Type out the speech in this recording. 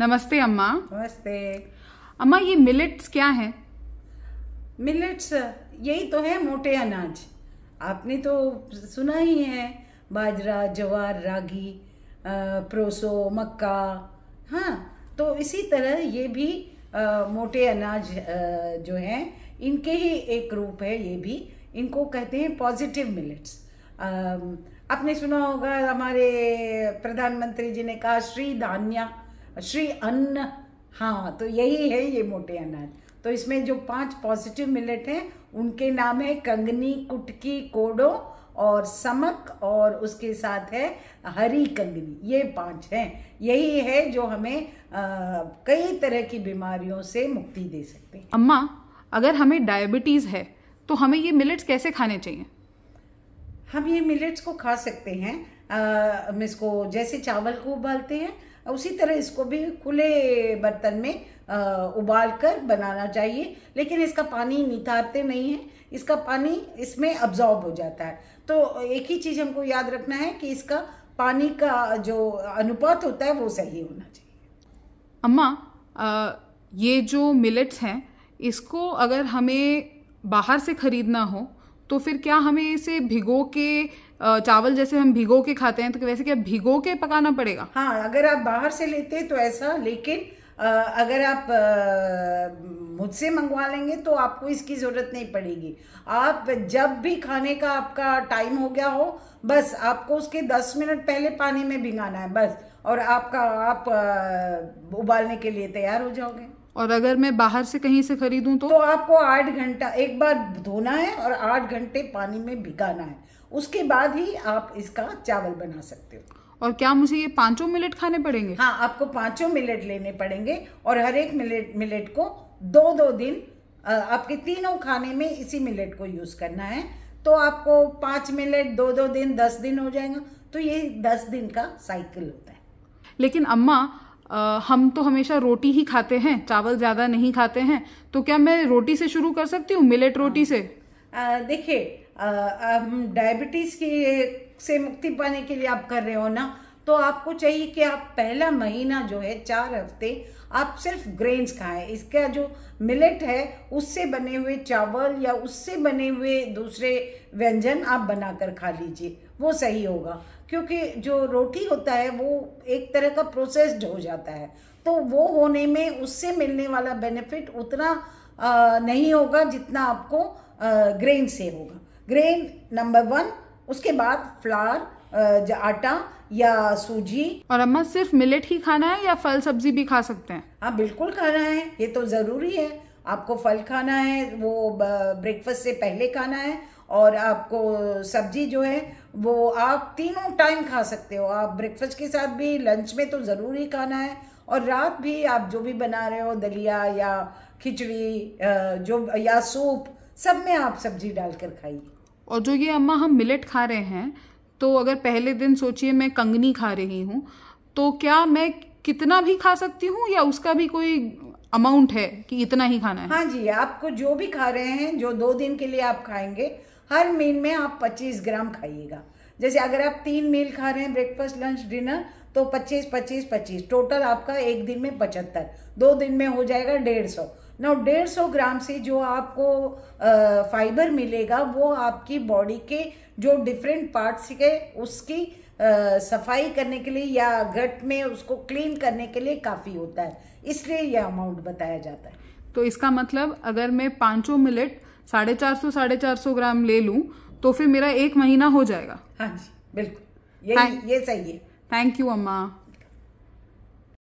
नमस्ते अम्मा नमस्ते अम्मा ये मिलेट्स क्या है मिलेट्स यही तो है मोटे अनाज आपने तो सुना ही है बाजरा जवार रागी प्रोसो मक्का हाँ तो इसी तरह ये भी आ, मोटे अनाज आ, जो हैं इनके ही एक रूप है ये भी इनको कहते हैं पॉजिटिव मिलेट्स आपने सुना होगा हमारे प्रधानमंत्री जी ने कहा श्री धान्या श्री अन्न हाँ तो यही है ये मोटे अनाज तो इसमें जो पांच पॉजिटिव मिलेट हैं उनके नाम है कंगनी कुटकी कोडो और समक और उसके साथ है हरी कंगनी ये पांच हैं यही है जो हमें आ, कई तरह की बीमारियों से मुक्ति दे सकते हैं अम्मा अगर हमें डायबिटीज़ है तो हमें ये मिलेट्स कैसे खाने चाहिए हम ये मिलेट्स को खा सकते हैं हम इसको जैसे चावल को उबालते हैं उसी तरह इसको भी खुले बर्तन में उबाल कर बनाना चाहिए लेकिन इसका पानी नितारते नहीं है इसका पानी इसमें अब्जॉर्ब हो जाता है तो एक ही चीज़ हमको याद रखना है कि इसका पानी का जो अनुपात होता है वो सही होना चाहिए अम्मा ये जो मिलेट्स हैं इसको अगर हमें बाहर से ख़रीदना हो तो फिर क्या हमें इसे भिगो के चावल जैसे हम भिगो के खाते हैं तो वैसे क्या भिगो के पकाना पड़ेगा हाँ अगर आप बाहर से लेते तो ऐसा लेकिन अगर आप मुझसे मंगवा लेंगे तो आपको इसकी ज़रूरत नहीं पड़ेगी आप जब भी खाने का आपका टाइम हो गया हो बस आपको उसके दस मिनट पहले पानी में भिगाना है बस और आपका आप उबालने के लिए तैयार हो जाओगे और अगर मैं बाहर से कहीं से खरीदूं तो तो आपको आठ घंटा एक बार धोना है और आठ घंटे पानी में भिगाना है उसके बाद ही आप इसका चावल बना सकते हो और क्या मुझे ये पांचों मिलेट खाने पड़ेंगे हाँ आपको पांचों मिलेट लेने पड़ेंगे और हर एक मिलेट मिलेट को दो दो दिन आपके तीनों खाने में इसी मिलेट को यूज करना है तो आपको पाँच मिलेट दो दो दिन दस दिन हो जाएगा तो ये दस दिन का साइकिल होता है लेकिन अम्मा हम तो हमेशा रोटी ही खाते हैं चावल ज़्यादा नहीं खाते हैं तो क्या मैं रोटी से शुरू कर सकती हूँ मिलेट रोटी से देखिए हम डायबिटीज़ के से मुक्ति पाने के लिए आप कर रहे हो ना तो आपको चाहिए कि आप पहला महीना जो है चार हफ्ते आप सिर्फ ग्रेन्स खाएं इसका जो मिलेट है उससे बने हुए चावल या उससे बने हुए दूसरे व्यंजन आप बनाकर खा लीजिए वो सही होगा क्योंकि जो रोटी होता है वो एक तरह का प्रोसेस्ड हो जाता है तो वो होने में उससे मिलने वाला बेनिफिट उतना आ, नहीं होगा जितना आपको ग्रेन से होगा ग्रेन नंबर वन उसके बाद फ्लार आटा या सूजी और अम्मा सिर्फ मिलेट ही खाना है या फल सब्जी भी खा सकते हैं हाँ बिल्कुल खाना है ये तो ज़रूरी है आपको फल खाना है वो ब्रेकफास्ट से पहले खाना है और आपको सब्जी जो है वो आप तीनों टाइम खा सकते हो आप ब्रेकफास्ट के साथ भी लंच में तो ज़रूर ही खाना है और रात भी आप जो भी बना रहे हो दलिया या खिचड़ी जो या सूप सब में आप सब्जी डालकर खाइए और जो ये अम्मा हम मिलेट खा रहे हैं तो अगर पहले दिन सोचिए मैं कंगनी खा रही हूँ तो क्या मैं कितना भी खा सकती हूँ या उसका भी कोई अमाउंट है कि इतना ही खाना है हाँ जी आपको जो भी खा रहे हैं जो दो दिन के लिए आप खाएंगे हर मील में आप 25 ग्राम खाइएगा जैसे अगर आप तीन मील खा रहे हैं ब्रेकफास्ट लंच डिनर तो 25 25 25 टोटल आपका एक दिन में पचहत्तर दो दिन में हो जाएगा डेढ़ सौ ना डेढ़ सौ ग्राम से जो आपको फाइबर मिलेगा वो आपकी बॉडी के जो डिफरेंट पार्ट्स के उसकी आ, सफाई करने के लिए या गट में उसको क्लीन करने के लिए काफ़ी होता है इसलिए यह अमाउंट बताया जाता है तो इसका मतलब अगर मैं पाँचों मिलेट साढ़े चार सौ साढ़े चार सौ ग्राम ले लूँ तो फिर मेरा एक महीना हो जाएगा हाँ जी बिल्कुल ये ये सही है थैंक यू अम्मा